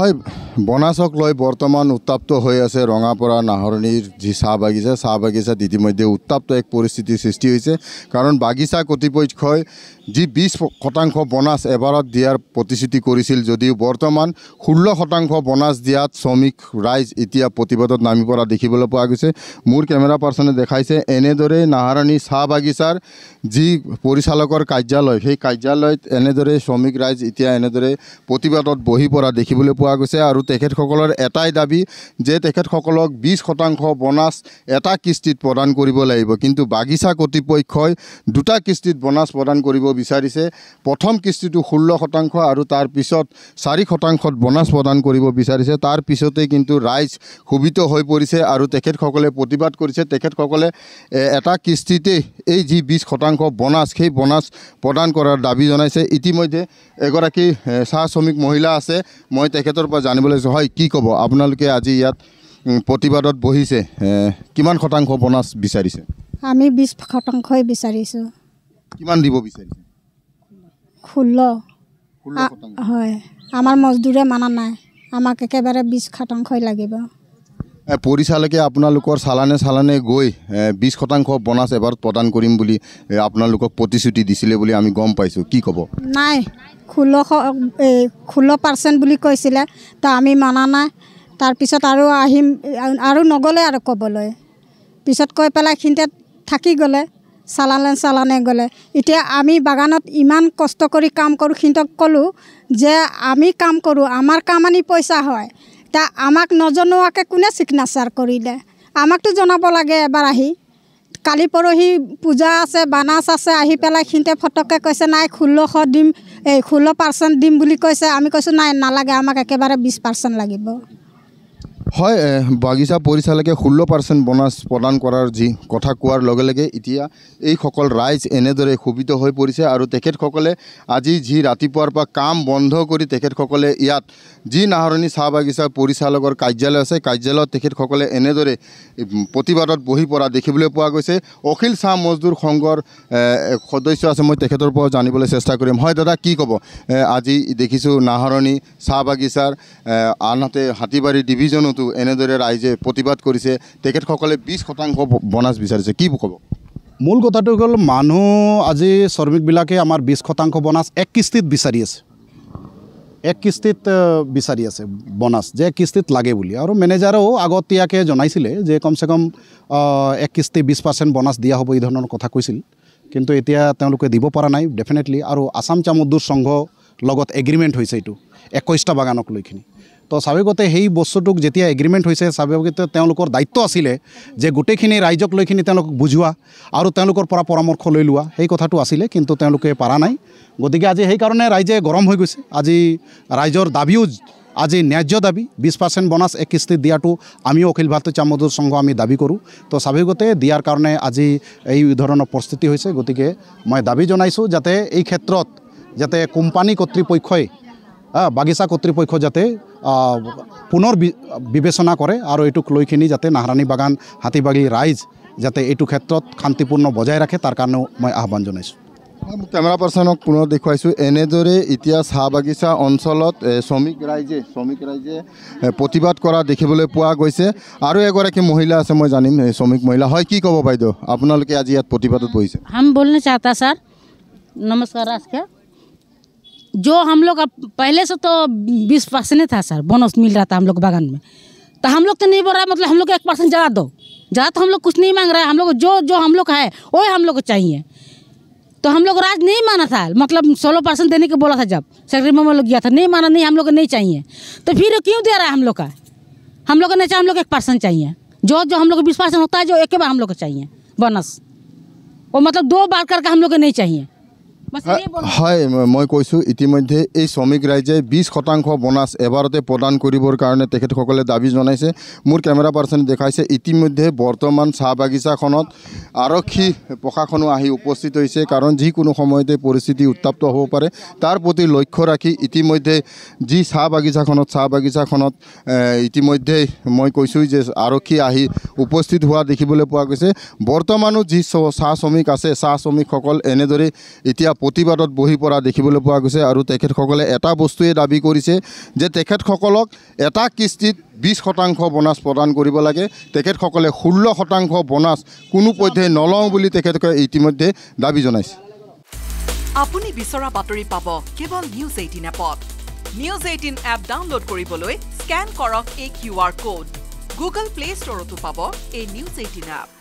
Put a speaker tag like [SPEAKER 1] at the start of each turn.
[SPEAKER 1] hope বনাচক লৈ বৰ্তমান উত্তাপ্ত হৈ আছে ৰঙাপৰা নাহৰণিৰ যি চাহ বাগিচা চাহ বাগিচাত ইতিমধ্যে উত্তাপ্ত এক পৰিস্থিতিৰ সৃষ্টি হৈছে কাৰণ বাগিচা কৰ্তৃপক্ষই যি বিছ শতাংশ বনাচ এবাৰত দিয়াৰ প্ৰতিশ্ৰুতি কৰিছিল যদিও বৰ্তমান ষোল্ল শতাংশ বনাচ দিয়াত শ্ৰমিক ৰাইজ এতিয়া প্ৰতিবাদত নামি পৰা দেখিবলৈ পোৱা গৈছে মোৰ কেমেৰা পাৰ্চনে দেখাইছে এনেদৰে নাহাৰণী চাহ বাগিচাৰ যি পৰিচালকৰ কাৰ্যালয় সেই কাৰ্যালয়ত এনেদৰে শ্ৰমিক ৰাইজ এতিয়া এনেদৰে প্ৰতিবাদত বহি পৰা দেখিবলৈ পোৱা গৈছে আৰু আৰু তেখেতসকলৰ এটাই দাবী যে তেখেতসকলক বিশ শতাংশ বনাছ এটা কিস্তিত প্ৰদান কৰিব লাগিব কিন্তু বাগিচা কৰ্তৃপক্ষই দুটা কিস্তিত বনাছ প্ৰদান কৰিব বিচাৰিছে প্ৰথম কিস্তিটো ষোল্ল শতাংশ আৰু তাৰ পিছত চাৰি শতাংশত বনাছ প্ৰদান কৰিব বিচাৰিছে তাৰ পিছতে কিন্তু ৰাইজ শোভিত হৈ পৰিছে আৰু তেখেতসকলে প্ৰতিবাদ কৰিছে তেখেতসকলে এটা কিস্তিতেই এই যি বিছ শতাংশ বনাছ সেই বনাছ প্ৰদান কৰাৰ দাবী জনাইছে ইতিমধ্যে এগৰাকী চাহ শ্ৰমিক মহিলা আছে মই তেখেতৰ পৰা জানিবলৈ লৈছোঁ হয় কি ক'ব আপোনালোকে আজি ইয়াত প্ৰতিবাদত বহিছে কিমান শতাংশ বনাচ বিচাৰিছে
[SPEAKER 2] আমি বিছ শতাংশই বিচাৰিছোঁ
[SPEAKER 1] কিমান দিব বিচাৰিছে
[SPEAKER 2] ষোল্ল হয় আমাৰ মজদুৰে মানা নাই আমাক একেবাৰে বিছ শতাংশই লাগিব
[SPEAKER 1] পৰিচালকে আপোনালোকৰ চালানে চালানে গৈ বিশ শতাংশ বনাছ এবাৰ প্ৰদান কৰিম বুলি আপোনালোকক প্ৰতিশ্ৰুতি দিছিলে বুলি আমি গম পাইছোঁ কি ক'ব
[SPEAKER 2] নাই ষোল্লশ এই ষোল্ল পাৰ্চেণ্ট বুলি কৈছিলে তো আমি মনা নাই তাৰপিছত আৰু আহিম আৰু নগ'লে আৰু ক'বলৈ পিছত কৈ পেলাই সিহঁতে থাকি গ'লে চালানে চালানে গ'লে এতিয়া আমি বাগানত ইমান কষ্ট কৰি কাম কৰোঁ সিহঁতক ক'লোঁ যে আমি কাম কৰোঁ আমাৰ কাম আনি পইচা হয় তা আমাক নজনোৱাকৈ কোনে চিগনেচাৰ কৰিলে আমাকতো জনাব লাগে এবাৰ আহি কালি পৰহি পূজা আছে বানাচ আছে আহি পেলাই সিহঁতে ফটককৈ কৈছে নাই ষোল্লশ দিম এই ষোল্ল পাৰ্চেণ্ট দিম বুলি কৈছে আমি কৈছোঁ নাই নালাগে আমাক একেবাৰে বিছ পাৰ্চেণ্ট লাগিব
[SPEAKER 1] হয় বাগিচা পৰিচালকে ষোল্ল পাৰ্চেণ্ট বোনাস প্ৰদান কৰাৰ যি কথা কোৱাৰ লগে লগে এতিয়া এইসকল ৰাইজ এনেদৰে এনেদৰে শোভিত হয়ে পড়ছে আৰ সকলে আজি যি ৰাতিপুৱাৰ পৰা কাম বন্ধ কৰি তেখেতসকলে ইয়াত যি নাহৰণি চাহ বাগিচা পৰিচালকৰ কাৰ্যালয় আছে কাৰ্যালয়ত তেখেতসকলে এনেদৰে প্ৰতিবাদত বহি পৰা দেখিবলৈ পোৱা গৈছে অখিল চাহ মজদুৰ সংঘৰ সদস্য আছে মই তেখেতৰ পৰা জানিবলৈ চেষ্টা কৰিম হয় দাদা কি কব আজি দেখিছোঁ নাহৰণি চাহ বাগিচাৰ আনহাতে হাতীবাৰী ডিভিজনত কামটো এনেদৰে ৰাইজে প্ৰতিবাদ কৰিছে তেখেতসকলে বিশ
[SPEAKER 3] শতাংশ বনাছ বিচাৰিছে কি ক'ব মূল কথাটো হ'ল মানুহ আজি শ্ৰমিকবিলাকে আমাৰ বিশ শতাংশ বনাছ এক কিস্তিত বিচাৰি আছে এক কিস্তিত বিচাৰি আছে বনাছ যে এক কিস্তিত লাগে বুলি আৰু মেনেজাৰেও আগতীয়াকৈ জনাইছিলে যে কমচে কম এক কিস্তি বিছ পাৰ্চেণ্ট বনাছ দিয়া হ'ব এই ধৰণৰ কথা কৈছিল কিন্তু এতিয়া তেওঁলোকে দিব পৰা নাই ডেফিনেটলি আৰু আছাম চামুদুৰ সংঘ লগত এগ্ৰিমেণ্ট হৈছে এইটো একৈছটা বাগানক লৈ কিনি তো স্বাভাৱিকতে সেই বস্তুটোক যেতিয়া এগ্ৰিমেণ্ট হৈছে স্বাভাৱিকতে তেওঁলোকৰ দায়িত্ব আছিলে যে গোটেইখিনি ৰাইজক লৈখিনি তেওঁলোকক বুজোৱা আৰু তেওঁলোকৰ পৰা পৰামৰ্শ লৈ লোৱা সেই কথাটো আছিলে কিন্তু তেওঁলোকে পৰা নাই গতিকে আজি সেইকাৰণে ৰাইজে গৰম হৈ গৈছে আজি ৰাইজৰ দাবীও আজি ন্যায্য দাবী বিছ পাৰ্চেণ্ট বনাছ এক কিস্তিত দিয়াটো আমিও অখিল ভাৰতীয় চামদুৰ সংঘ আমি দাবী কৰোঁ তো স্বাভাৱিকতে দিয়াৰ কাৰণে আজি এই ধৰণৰ পৰিস্থিতি হৈছে গতিকে মই দাবী জনাইছোঁ যাতে এই ক্ষেত্ৰত যাতে কোম্পানী কৰ্তৃপক্ষই বাগিচা কৰ্তৃপক্ষ যাতে পুনৰ বিবেচনা কৰে আৰু এইটোক লৈ কিনি যাতে নাহৰাণী বাগান হাতীবাগী ৰাইজ যাতে এইটো ক্ষেত্ৰত শান্তিপূৰ্ণ বজাই ৰাখে তাৰ কাৰণেও মই আহ্বান জনাইছোঁ
[SPEAKER 1] কেমেৰা পাৰ্চনক পুনৰ দেখুৱাইছোঁ এনেদৰে এতিয়া চাহ বাগিচা অঞ্চলত শ্ৰমিক ৰাইজে শ্ৰমিক ৰাইজে প্ৰতিবাদ কৰা দেখিবলৈ পোৱা গৈছে আৰু এগৰাকী মহিলা আছে মই জানিম শ্ৰমিক মহিলা হয় কি ক'ব বাইদেউ আপোনালোকে আজি ইয়াত প্ৰতিবাদত বহিছে
[SPEAKER 2] নমস্কাৰ আজকে जो हम लोग अब पहले से तो बीस परसेंट था सर बोनस मिल रहा था हम लोग बागान में तो हम लोग तो नहीं बोल रहा मतलब हम लोग को एक परसेंट ज़्यादा दो ज़्यादा तो हम लोग कुछ नहीं मांग रहा है हम लोग जो जो हम लोग है वही हम लोग को चाहिए तो हम लोग राज नहीं माना था मतलब सोलह परसेंट देने के बोला था जब सेक्रेटरी में लोग गया था नहीं माना नहीं हम लोग को नहीं चाहिए तो फिर क्यों दे रहा है हम लोग का हम लोग को नहीं चाहिए हम लोग एक परसेंट चाहिए जो जो हम लोग को बीस परसेंट होता है जो एक बार हम लोग को चाहिए बोनस वो मतलब दो बार करके हम लोग को नहीं चाहिए
[SPEAKER 1] হয় মই কৈছোঁ ইতিমধ্যে এই শ্ৰমিক ৰাইজে বিছ শতাংশ বনাছ এবাৰতে প্ৰদান কৰিবৰ কাৰণে তেখেতসকলে দাবী জনাইছে মোৰ কেমেৰা পাৰ্চনে দেখাইছে ইতিমধ্যে বৰ্তমান চাহ বাগিচাখনত আৰক্ষী প্ৰশাসনো আহি উপস্থিত হৈছে কাৰণ যিকোনো সময়তে পৰিস্থিতি উত্তাপ্ত হ'ব পাৰে তাৰ প্ৰতি লক্ষ্য ৰাখি ইতিমধ্যে যি চাহ বাগিচাখনত চাহ বাগিচাখনত ইতিমধ্যে মই কৈছোঁ যে আৰক্ষী আহি উপস্থিত হোৱা দেখিবলৈ পোৱা গৈছে বৰ্তমানো যি চাহ শ্ৰমিক আছে চাহ শ্ৰমিকসকল এনেদৰে এতিয়া প্ৰতিবাদত বহি পৰা দেখিবলৈ পোৱা গৈছে আৰু তেখেতসকলে এটা বস্তুৱে দাবী কৰিছে যে তেখেতসকলক এটা কিস্তিত বিছ শতাংশ বোনাছ প্ৰদান কৰিব লাগে তেখেতসকলে ষোল্ল শতাংশ বোনাছ কোনো পধ্যে নলওঁ বুলি তেখেতসকলে ইতিমধ্যে দাবী জনাইছে
[SPEAKER 3] আপুনি বিচৰা বাতৰি পাব কেৱল নিউজ এইটিন এপত নিউজ এইটিন এপ ডাউনলোড কৰিবলৈ স্কেন কৰক এই Q R code Google Play ষ্টৰতো পাব এই নিউজ এইটিন
[SPEAKER 2] এপ